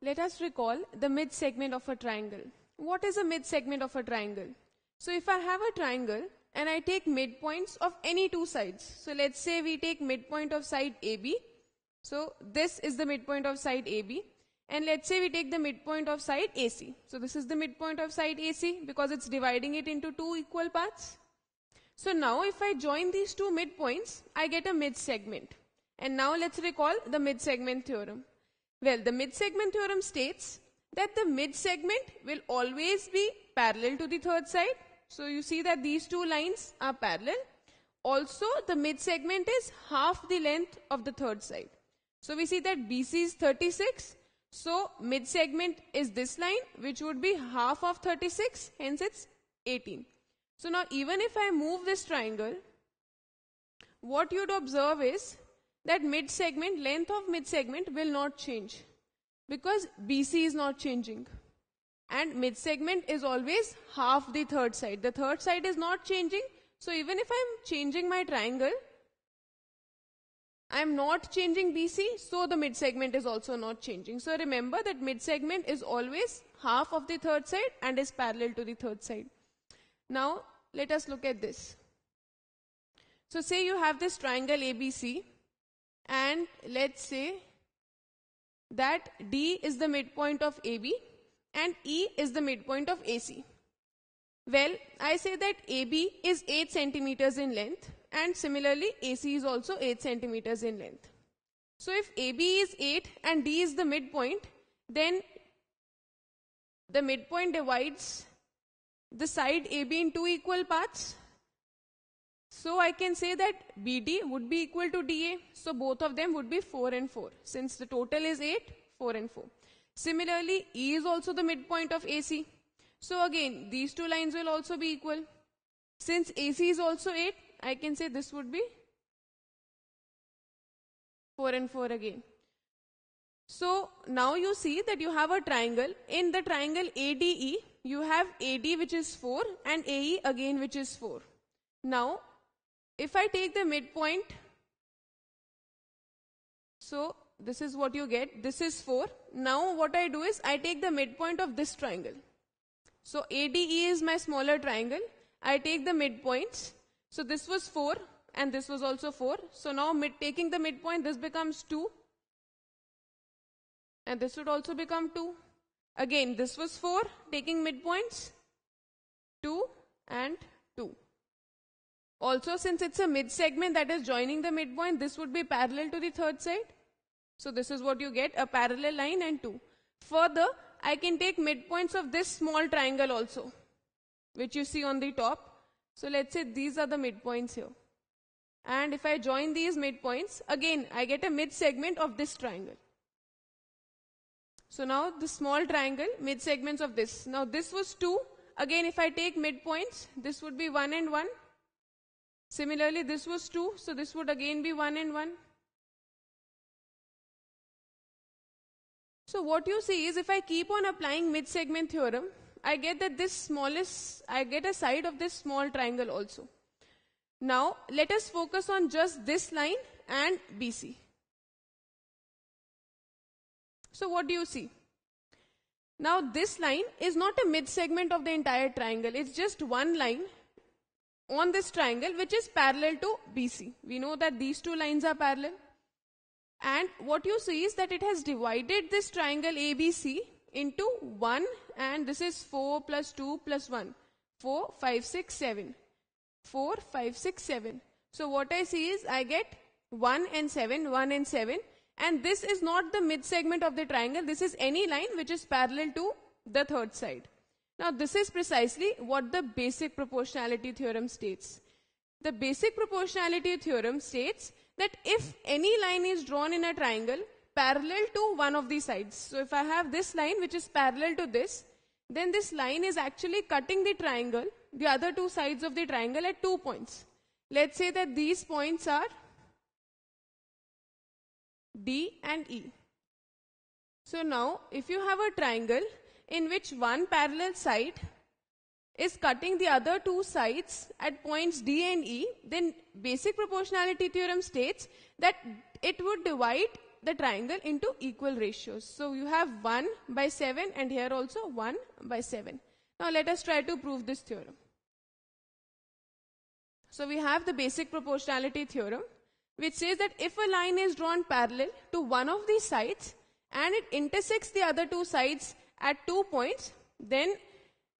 Let us recall the mid segment of a triangle. What is a mid segment of a triangle? So if I have a triangle and I take midpoints of any two sides. So let's say we take midpoint of side AB. So this is the midpoint of side AB. And let's say we take the midpoint of side AC. So this is the midpoint of side AC because it's dividing it into two equal parts. So now if I join these two midpoints, I get a mid segment. And now let's recall the mid segment theorem. Well, the mid-segment theorem states that the mid-segment will always be parallel to the third side. So you see that these two lines are parallel. Also, the mid-segment is half the length of the third side. So we see that BC is 36. So mid-segment is this line, which would be half of 36, hence it's 18. So now even if I move this triangle, what you'd observe is that mid segment, length of mid segment will not change because BC is not changing. And mid segment is always half the third side. The third side is not changing. So even if I'm changing my triangle, I'm not changing BC, so the mid segment is also not changing. So remember that mid segment is always half of the third side and is parallel to the third side. Now let us look at this. So say you have this triangle ABC and let's say that D is the midpoint of AB and E is the midpoint of AC. Well, I say that AB is 8 centimeters in length and similarly AC is also 8 centimeters in length. So if AB is 8 and D is the midpoint, then the midpoint divides the side AB in two equal parts so I can say that BD would be equal to DA. So both of them would be 4 and 4. Since the total is 8, 4 and 4. Similarly, E is also the midpoint of AC. So again, these two lines will also be equal. Since AC is also 8, I can say this would be 4 and 4 again. So now you see that you have a triangle. In the triangle ADE, you have AD which is 4 and AE again which is 4. Now if I take the midpoint, so this is what you get, this is 4. Now what I do is I take the midpoint of this triangle. So ADE is my smaller triangle. I take the midpoints. So this was 4 and this was also 4. So now mid taking the midpoint, this becomes 2. And this would also become 2. Again, this was 4, taking midpoints, 2 and 2. Also, since it's a mid segment that is joining the midpoint, this would be parallel to the third side. So this is what you get, a parallel line and 2. Further, I can take midpoints of this small triangle also, which you see on the top. So let's say these are the midpoints here. And if I join these midpoints, again, I get a mid segment of this triangle. So now the small triangle, mid segments of this. Now this was 2. Again, if I take midpoints, this would be 1 and 1. Similarly, this was 2, so this would again be 1 and 1. So what you see is if I keep on applying mid-segment theorem, I get that this smallest, I get a side of this small triangle also. Now, let us focus on just this line and BC. So what do you see? Now this line is not a mid segment of the entire triangle. It's just one line on this triangle which is parallel to BC. We know that these two lines are parallel. And what you see is that it has divided this triangle ABC into 1 and this is 4 plus 2 plus 1. 4, 5, 6, 7. 4, 5, 6, 7. So what I see is I get 1 and 7, 1 and 7 and this is not the mid segment of the triangle. This is any line which is parallel to the third side. Now this is precisely what the basic proportionality theorem states. The basic proportionality theorem states that if any line is drawn in a triangle parallel to one of the sides, so if I have this line which is parallel to this, then this line is actually cutting the triangle, the other two sides of the triangle at two points. Let's say that these points are D and E. So now if you have a triangle in which one parallel side is cutting the other two sides at points D and E, then basic proportionality theorem states that it would divide the triangle into equal ratios. So you have 1 by 7 and here also 1 by 7. Now let us try to prove this theorem. So we have the basic proportionality theorem which says that if a line is drawn parallel to one of the sides and it intersects the other two sides at two points, then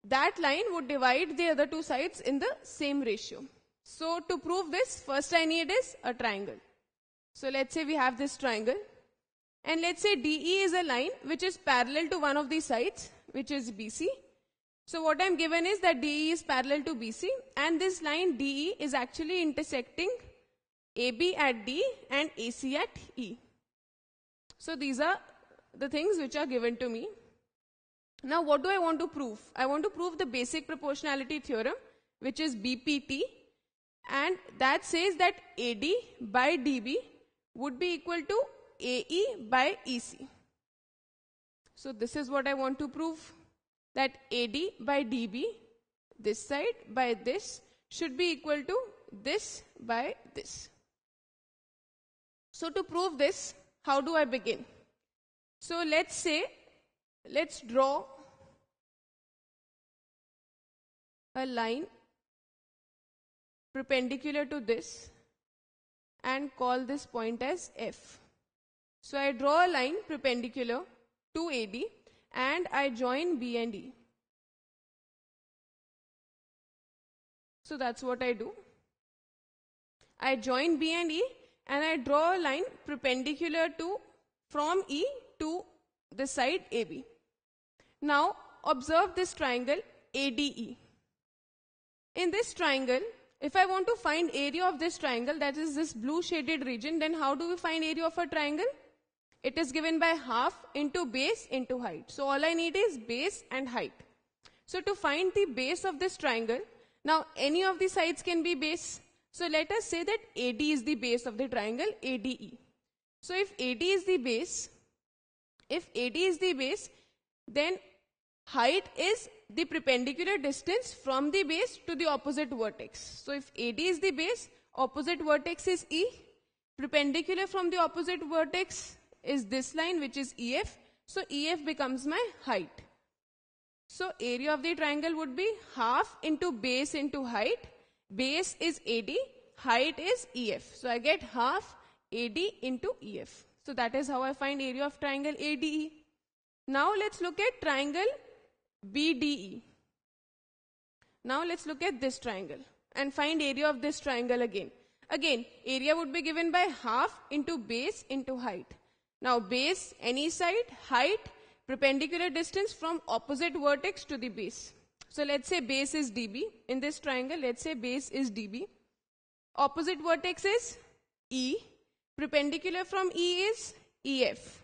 that line would divide the other two sides in the same ratio. So to prove this, first I need is a triangle. So let's say we have this triangle. And let's say DE is a line which is parallel to one of the sides, which is BC. So what I'm given is that DE is parallel to BC and this line DE is actually intersecting AB at D and AC at E. So these are the things which are given to me. Now what do I want to prove? I want to prove the basic proportionality theorem which is BPT and that says that AD by DB would be equal to AE by EC. So this is what I want to prove that AD by DB this side by this should be equal to this by this. So to prove this how do I begin? So let's say Let's draw a line perpendicular to this and call this point as F. So I draw a line perpendicular to AB and I join B and E. So that's what I do. I join B and E and I draw a line perpendicular to from E to the side AB. Now observe this triangle ADE. In this triangle, if I want to find area of this triangle, that is this blue shaded region, then how do we find area of a triangle? It is given by half into base into height. So all I need is base and height. So to find the base of this triangle, now any of the sides can be base. So let us say that AD is the base of the triangle ADE. So if AD is the base, if AD is the base, then Height is the perpendicular distance from the base to the opposite vertex. So if AD is the base, opposite vertex is E. Perpendicular from the opposite vertex is this line which is EF. So EF becomes my height. So area of the triangle would be half into base into height. Base is AD, height is EF. So I get half AD into EF. So that is how I find area of triangle ADE. Now let's look at triangle BDE. Now let's look at this triangle and find area of this triangle again. Again, area would be given by half into base into height. Now base, any side, height, perpendicular distance from opposite vertex to the base. So let's say base is dB. In this triangle, let's say base is dB. Opposite vertex is E. Perpendicular from E is EF.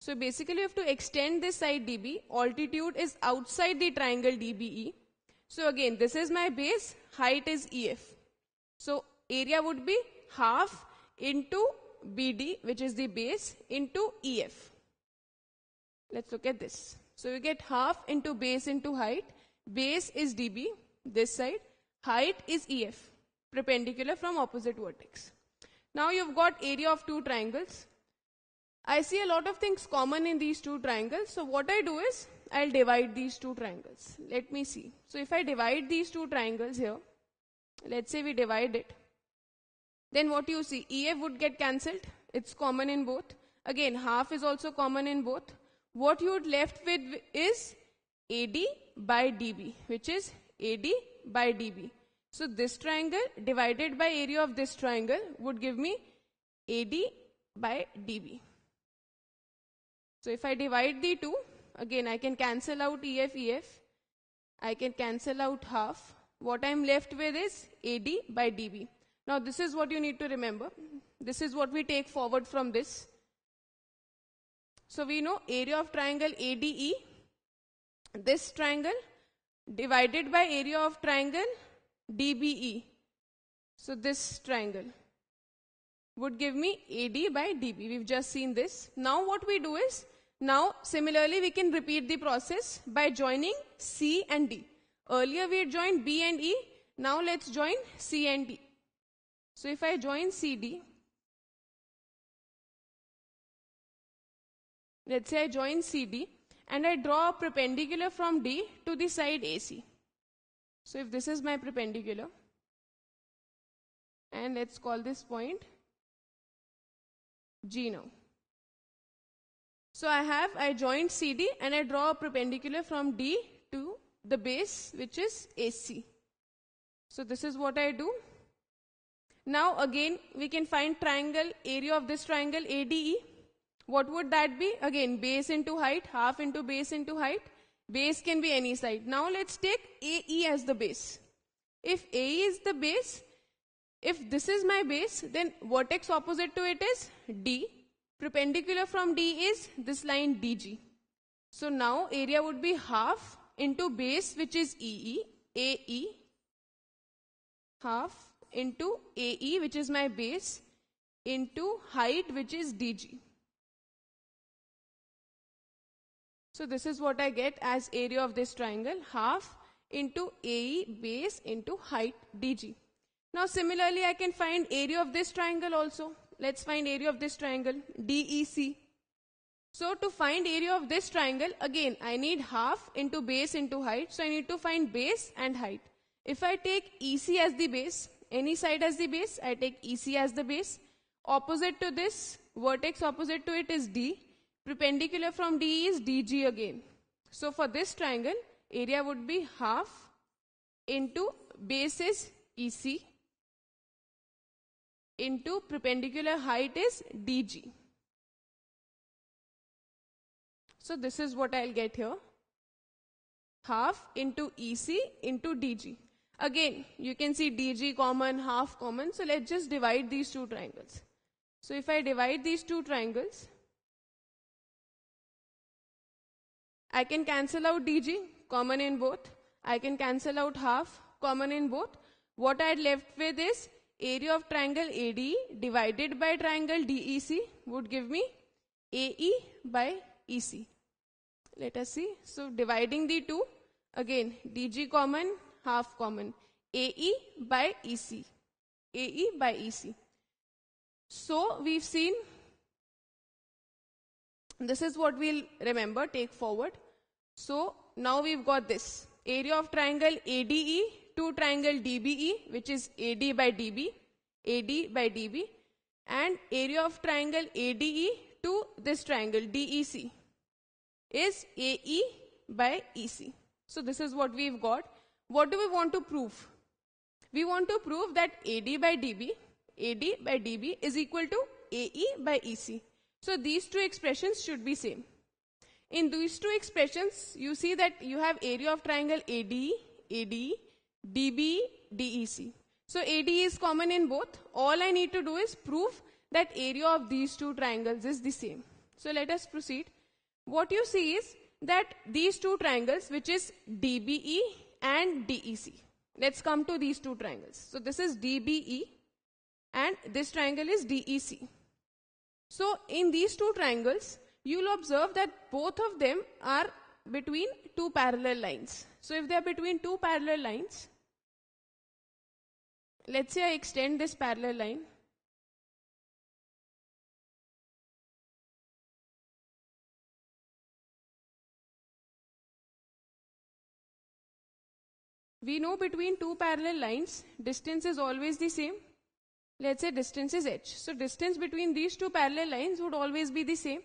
So basically you have to extend this side dB. Altitude is outside the triangle DBE. So again, this is my base, height is EF. So area would be half into BD, which is the base, into EF. Let's look at this. So you get half into base into height. Base is DB, this side. Height is EF, perpendicular from opposite vertex. Now you've got area of two triangles. I see a lot of things common in these two triangles. So what I do is, I'll divide these two triangles. Let me see. So if I divide these two triangles here, let's say we divide it, then what you see, EF would get cancelled. It's common in both. Again, half is also common in both. What you would left with is AD by DB, which is AD by DB. So this triangle divided by area of this triangle would give me AD by DB. So if I divide the two, again I can cancel out EF, EF. I can cancel out half. What I'm left with is AD by DB. Now this is what you need to remember. This is what we take forward from this. So we know area of triangle ADE, this triangle divided by area of triangle DBE. So this triangle would give me AD by DB. We've just seen this. Now what we do is, now similarly we can repeat the process by joining C and D. Earlier we joined B and E. Now let's join C and D. So if I join CD, let's say I join CD and I draw a perpendicular from D to the side AC. So if this is my perpendicular, and let's call this point genome. So I have, I joined CD and I draw a perpendicular from D to the base which is AC. So this is what I do. Now again we can find triangle, area of this triangle ADE. What would that be? Again base into height, half into base into height. Base can be any side. Now let's take AE as the base. If AE is the base, if this is my base, then vertex opposite to it is D. Perpendicular from D is this line DG. So now area would be half into base which is EE, AE, half into AE which is my base into height which is DG. So this is what I get as area of this triangle half into AE base into height DG. Now similarly, I can find area of this triangle also. Let's find area of this triangle, DEC. So to find area of this triangle, again, I need half into base into height. So I need to find base and height. If I take EC as the base, any side as the base, I take EC as the base. Opposite to this, vertex opposite to it is D. Perpendicular from D is DG again. So for this triangle, area would be half into base is EC into perpendicular height is dg. So this is what I'll get here. Half into EC into DG. Again, you can see DG common, half common. So let's just divide these two triangles. So if I divide these two triangles, I can cancel out DG, common in both. I can cancel out half, common in both. What i left with is area of triangle AD divided by triangle DEC would give me AE by EC. Let us see. So dividing the two, again DG common, half common. AE by EC. AE by EC. So we've seen, this is what we'll remember, take forward. So now we've got this. Area of triangle ADE two triangle DBE which is AD by DB, AD by DB and area of triangle ADE to this triangle DEC is AE by EC. So this is what we've got. What do we want to prove? We want to prove that AD by DB, AD by DB is equal to AE by EC. So these two expressions should be same. In these two expressions, you see that you have area of triangle ADE, ADE DB, DEC. So AD is common in both. All I need to do is prove that area of these two triangles is the same. So let us proceed. What you see is that these two triangles which is DBE and DEC. Let's come to these two triangles. So this is DBE and this triangle is DEC. So in these two triangles you'll observe that both of them are between two parallel lines. So if they are between two parallel lines Let's say I extend this parallel line. We know between two parallel lines, distance is always the same. Let's say distance is h. So distance between these two parallel lines would always be the same.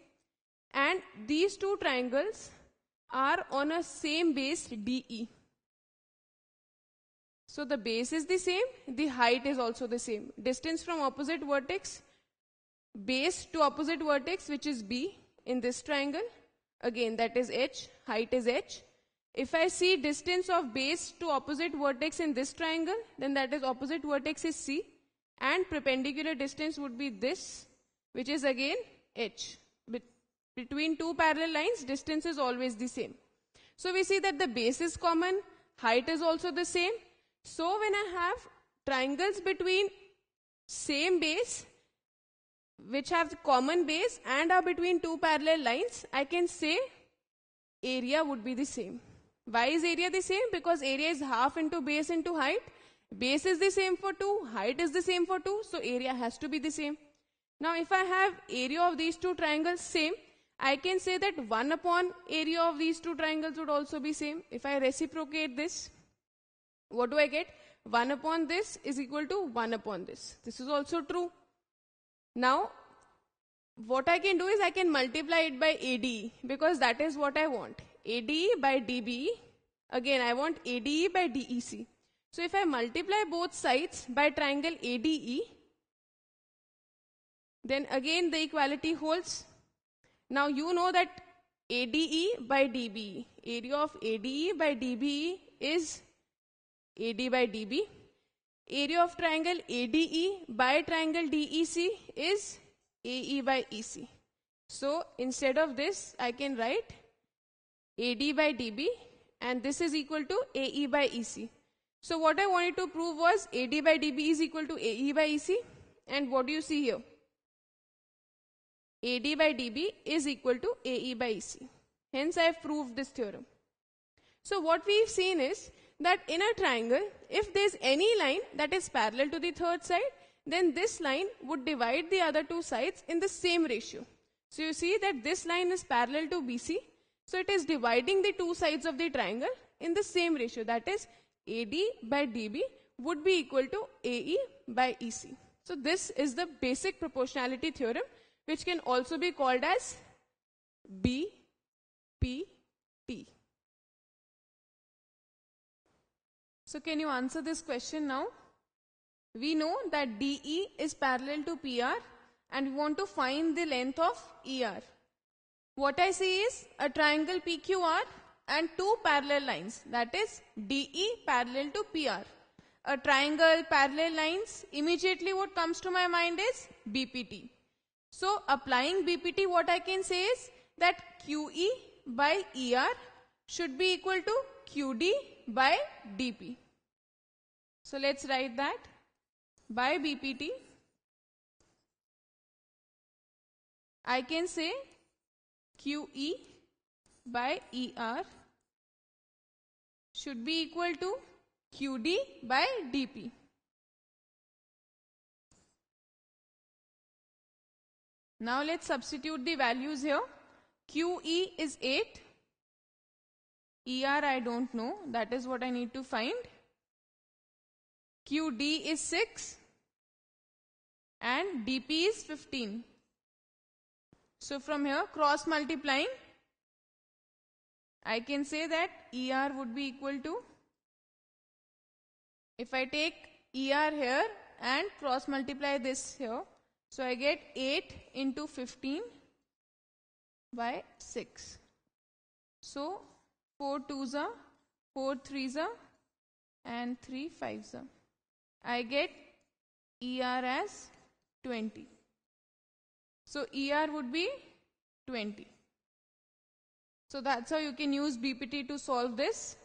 And these two triangles are on a same base DE. So the base is the same, the height is also the same. Distance from opposite vertex, base to opposite vertex which is B in this triangle, again that is H, height is H. If I see distance of base to opposite vertex in this triangle, then that is opposite vertex is C and perpendicular distance would be this which is again H. between two parallel lines, distance is always the same. So we see that the base is common, height is also the same so when I have triangles between same base which have common base and are between two parallel lines, I can say area would be the same. Why is area the same? Because area is half into base into height. Base is the same for 2, height is the same for 2, so area has to be the same. Now if I have area of these two triangles same, I can say that 1 upon area of these two triangles would also be same. If I reciprocate this, what do I get? 1 upon this is equal to 1 upon this. This is also true. Now, what I can do is I can multiply it by AD because that is what I want. AD by DB. Again, I want ADE by DEC. So if I multiply both sides by triangle ADE, then again the equality holds. Now you know that ADE by DBE, area of ADE by DBE is AD by DB. Area of triangle ADE by triangle DEC is AE by EC. So instead of this, I can write AD by DB and this is equal to AE by EC. So what I wanted to prove was AD by DB is equal to AE by EC and what do you see here? AD by DB is equal to AE by EC. Hence I have proved this theorem. So what we've seen is that in a triangle, if there's any line that is parallel to the third side, then this line would divide the other two sides in the same ratio. So you see that this line is parallel to BC. So it is dividing the two sides of the triangle in the same ratio. That is AD by DB would be equal to AE by EC. So this is the basic proportionality theorem which can also be called as BPT. So can you answer this question now? We know that DE is parallel to PR and we want to find the length of ER. What I see is a triangle PQR and two parallel lines that is DE parallel to PR. A triangle parallel lines immediately what comes to my mind is BPT. So applying BPT what I can say is that QE by ER should be equal to QD by DP. So let's write that by BPT I can say QE by ER should be equal to QD by DP. Now let's substitute the values here. QE is 8. ER I don't know. That is what I need to find. QD is 6 and DP is 15. So from here cross multiplying I can say that ER would be equal to if I take ER here and cross multiply this here so I get 8 into 15 by 6. So 4 2s are 4 3s are and 3 5s are. I get ER as 20. So ER would be 20. So that's how you can use BPT to solve this